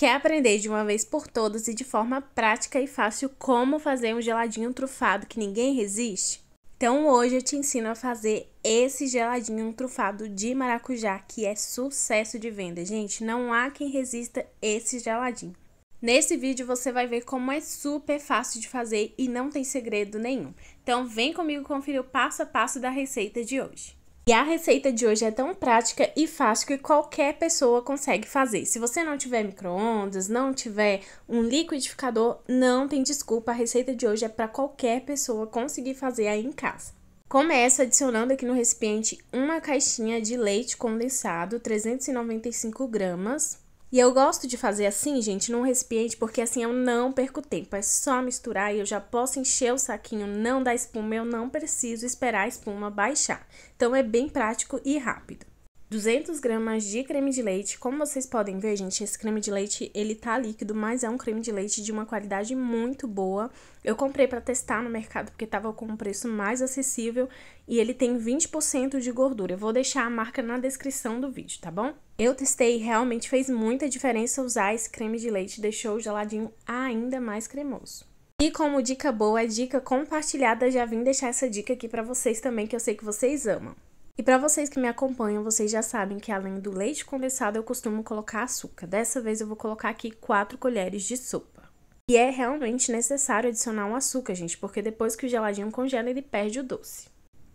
Quer aprender de uma vez por todas e de forma prática e fácil como fazer um geladinho trufado que ninguém resiste? Então hoje eu te ensino a fazer esse geladinho trufado de maracujá que é sucesso de venda. Gente, não há quem resista esse geladinho. Nesse vídeo você vai ver como é super fácil de fazer e não tem segredo nenhum. Então vem comigo conferir o passo a passo da receita de hoje. E a receita de hoje é tão prática e fácil que qualquer pessoa consegue fazer. Se você não tiver micro-ondas, não tiver um liquidificador, não tem desculpa. A receita de hoje é para qualquer pessoa conseguir fazer aí em casa. Começa adicionando aqui no recipiente uma caixinha de leite condensado, 395 gramas, e eu gosto de fazer assim, gente, num recipiente, porque assim eu não perco tempo. É só misturar e eu já posso encher o saquinho, não dá espuma, eu não preciso esperar a espuma baixar. Então é bem prático e rápido. 200 gramas de creme de leite. Como vocês podem ver, gente, esse creme de leite, ele tá líquido, mas é um creme de leite de uma qualidade muito boa. Eu comprei para testar no mercado, porque tava com um preço mais acessível. E ele tem 20% de gordura. Eu vou deixar a marca na descrição do vídeo, tá bom? Eu testei e realmente fez muita diferença usar esse creme de leite. Deixou o geladinho ainda mais cremoso. E como dica boa, dica compartilhada, já vim deixar essa dica aqui para vocês também, que eu sei que vocês amam. E para vocês que me acompanham, vocês já sabem que além do leite condensado eu costumo colocar açúcar. Dessa vez eu vou colocar aqui 4 colheres de sopa. E é realmente necessário adicionar um açúcar, gente, porque depois que o geladinho congela, ele perde o doce.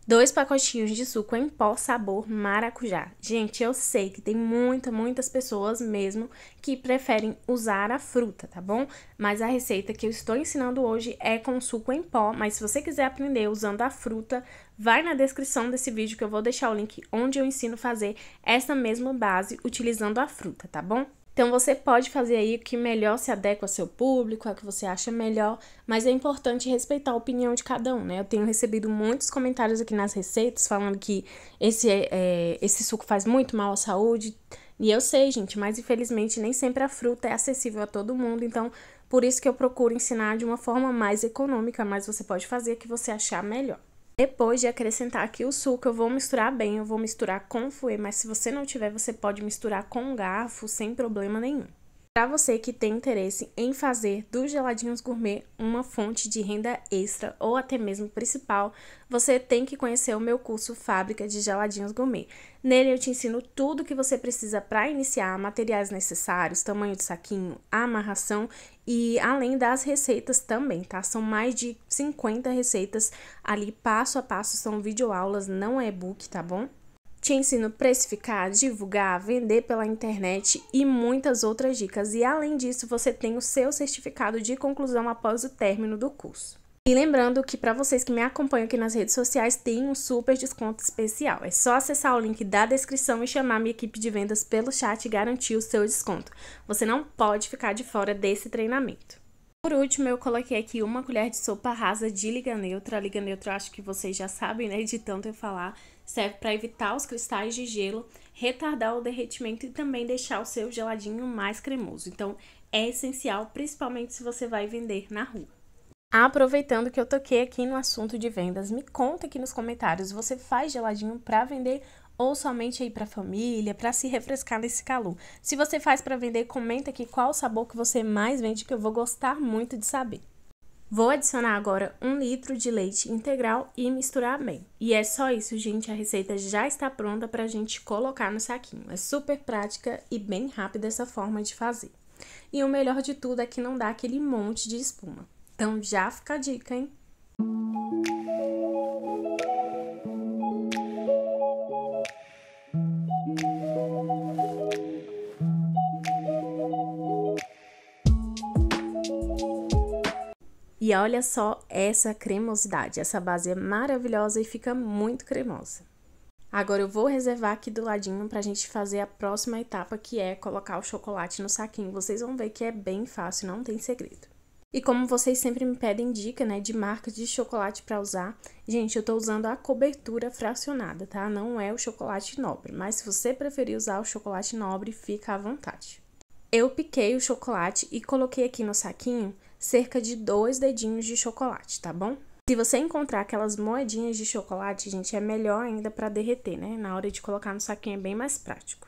Dois pacotinhos de suco em pó sabor maracujá. Gente, eu sei que tem muita, muitas pessoas mesmo que preferem usar a fruta, tá bom? Mas a receita que eu estou ensinando hoje é com suco em pó, mas se você quiser aprender usando a fruta, vai na descrição desse vídeo que eu vou deixar o link onde eu ensino fazer essa mesma base utilizando a fruta, tá bom? Então você pode fazer aí o que melhor se adequa ao seu público, ao que você acha melhor, mas é importante respeitar a opinião de cada um, né? Eu tenho recebido muitos comentários aqui nas receitas falando que esse, é, é, esse suco faz muito mal à saúde. E eu sei, gente, mas infelizmente nem sempre a fruta é acessível a todo mundo, então por isso que eu procuro ensinar de uma forma mais econômica, mas você pode fazer o que você achar melhor. Depois de acrescentar aqui o suco, eu vou misturar bem, eu vou misturar com fouet, mas se você não tiver, você pode misturar com garfo sem problema nenhum. Para você que tem interesse em fazer dos geladinhos gourmet uma fonte de renda extra ou até mesmo principal, você tem que conhecer o meu curso Fábrica de Geladinhos Gourmet. Nele eu te ensino tudo que você precisa para iniciar, materiais necessários, tamanho de saquinho, amarração e além das receitas também, tá? São mais de 50 receitas ali passo a passo, são videoaulas, não é e-book, tá bom? Te ensino a precificar, divulgar, vender pela internet e muitas outras dicas. E além disso, você tem o seu certificado de conclusão após o término do curso. E lembrando que para vocês que me acompanham aqui nas redes sociais, tem um super desconto especial. É só acessar o link da descrição e chamar minha equipe de vendas pelo chat e garantir o seu desconto. Você não pode ficar de fora desse treinamento. Por último, eu coloquei aqui uma colher de sopa rasa de liga neutra. A liga neutra, acho que vocês já sabem, né, de tanto eu falar. Serve para evitar os cristais de gelo, retardar o derretimento e também deixar o seu geladinho mais cremoso. Então, é essencial, principalmente se você vai vender na rua. Aproveitando que eu toquei aqui no assunto de vendas, me conta aqui nos comentários, você faz geladinho para vender ou somente aí para família, para se refrescar nesse calor. Se você faz para vender, comenta aqui qual sabor que você mais vende que eu vou gostar muito de saber. Vou adicionar agora um litro de leite integral e misturar bem. E é só isso, gente. A receita já está pronta para a gente colocar no saquinho. É super prática e bem rápida essa forma de fazer. E o melhor de tudo é que não dá aquele monte de espuma. Então já fica a dica, hein? E olha só essa cremosidade, essa base é maravilhosa e fica muito cremosa. Agora eu vou reservar aqui do ladinho para a gente fazer a próxima etapa, que é colocar o chocolate no saquinho. Vocês vão ver que é bem fácil, não tem segredo. E como vocês sempre me pedem dica, né, de marcas de chocolate para usar, gente, eu tô usando a cobertura fracionada, tá? Não é o chocolate nobre, mas se você preferir usar o chocolate nobre, fica à vontade. Eu piquei o chocolate e coloquei aqui no saquinho cerca de dois dedinhos de chocolate, tá bom? Se você encontrar aquelas moedinhas de chocolate, gente, é melhor ainda para derreter, né? Na hora de colocar no saquinho é bem mais prático.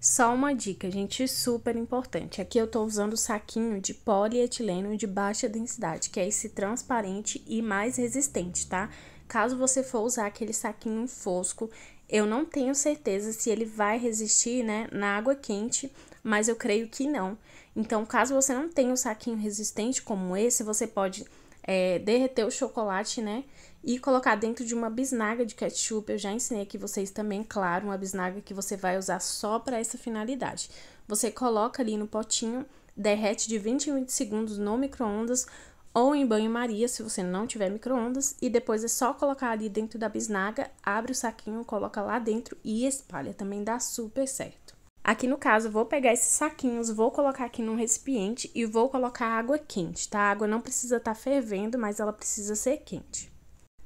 Só uma dica, gente, super importante. Aqui eu estou usando o saquinho de polietileno de baixa densidade, que é esse transparente e mais resistente, tá? Caso você for usar aquele saquinho fosco, eu não tenho certeza se ele vai resistir, né, na água quente, mas eu creio que não. Então, caso você não tenha um saquinho resistente como esse, você pode é, derreter o chocolate, né? E colocar dentro de uma bisnaga de ketchup. Eu já ensinei aqui vocês também, claro, uma bisnaga que você vai usar só para essa finalidade. Você coloca ali no potinho, derrete de 20 em 20 segundos no micro-ondas ou em banho-maria, se você não tiver micro-ondas, e depois é só colocar ali dentro da bisnaga, abre o saquinho, coloca lá dentro e espalha. Também dá super certo. Aqui no caso, vou pegar esses saquinhos, vou colocar aqui num recipiente e vou colocar água quente, tá? A água não precisa estar tá fervendo, mas ela precisa ser quente.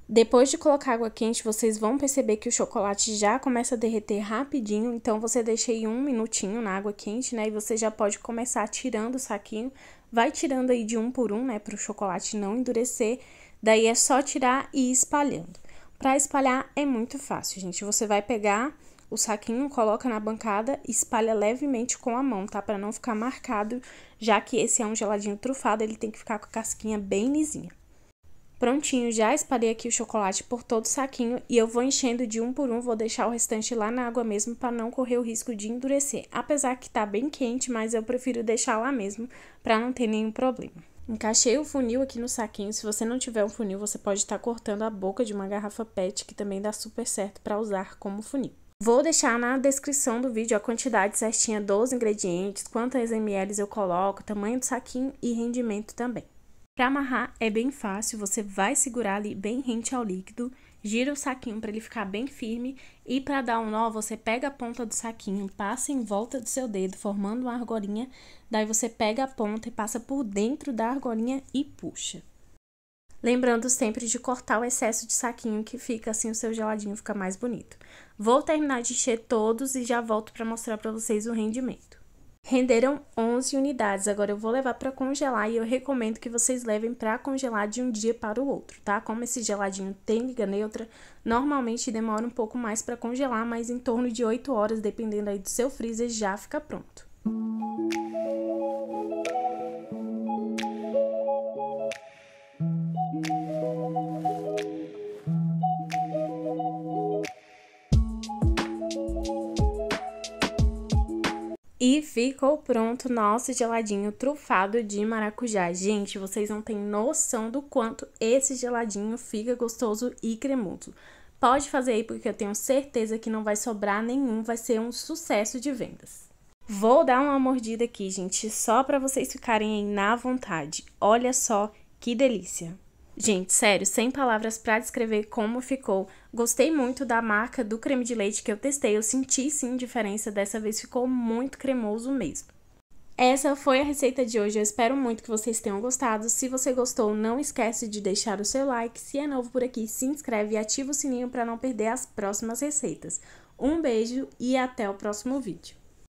Depois de colocar água quente, vocês vão perceber que o chocolate já começa a derreter rapidinho, então você deixa aí um minutinho na água quente, né? E você já pode começar tirando o saquinho, vai tirando aí de um por um, né? Para o chocolate não endurecer, daí é só tirar e ir espalhando. Para espalhar é muito fácil, gente. Você vai pegar o saquinho, coloca na bancada, espalha levemente com a mão, tá? Para não ficar marcado, já que esse é um geladinho trufado, ele tem que ficar com a casquinha bem lisinha. Prontinho, já espalhei aqui o chocolate por todo o saquinho e eu vou enchendo de um por um, vou deixar o restante lá na água mesmo para não correr o risco de endurecer. Apesar que tá bem quente, mas eu prefiro deixar lá mesmo para não ter nenhum problema. Encaixei o funil aqui no saquinho. Se você não tiver um funil, você pode estar tá cortando a boca de uma garrafa PET, que também dá super certo para usar como funil. Vou deixar na descrição do vídeo a quantidade certinha dos ingredientes, quantas ml eu coloco, tamanho do saquinho e rendimento também. Para amarrar é bem fácil, você vai segurar ali bem rente ao líquido, gira o saquinho para ele ficar bem firme e para dar um nó você pega a ponta do saquinho, passa em volta do seu dedo formando uma argolinha, daí você pega a ponta e passa por dentro da argolinha e puxa. Lembrando sempre de cortar o excesso de saquinho que fica assim o seu geladinho fica mais bonito. Vou terminar de encher todos e já volto para mostrar para vocês o rendimento. Renderam 11 unidades, agora eu vou levar para congelar e eu recomendo que vocês levem para congelar de um dia para o outro, tá? Como esse geladinho tem liga neutra, normalmente demora um pouco mais para congelar, mas em torno de 8 horas, dependendo aí do seu freezer, já fica pronto. E ficou pronto nosso geladinho trufado de maracujá. Gente, vocês não têm noção do quanto esse geladinho fica gostoso e cremoso. Pode fazer aí porque eu tenho certeza que não vai sobrar nenhum, vai ser um sucesso de vendas. Vou dar uma mordida aqui, gente, só para vocês ficarem aí na vontade. Olha só que delícia! Gente, sério, sem palavras para descrever como ficou. Gostei muito da marca do creme de leite que eu testei, eu senti sim diferença, dessa vez ficou muito cremoso mesmo. Essa foi a receita de hoje, eu espero muito que vocês tenham gostado. Se você gostou, não esquece de deixar o seu like. Se é novo por aqui, se inscreve e ativa o sininho para não perder as próximas receitas. Um beijo e até o próximo vídeo.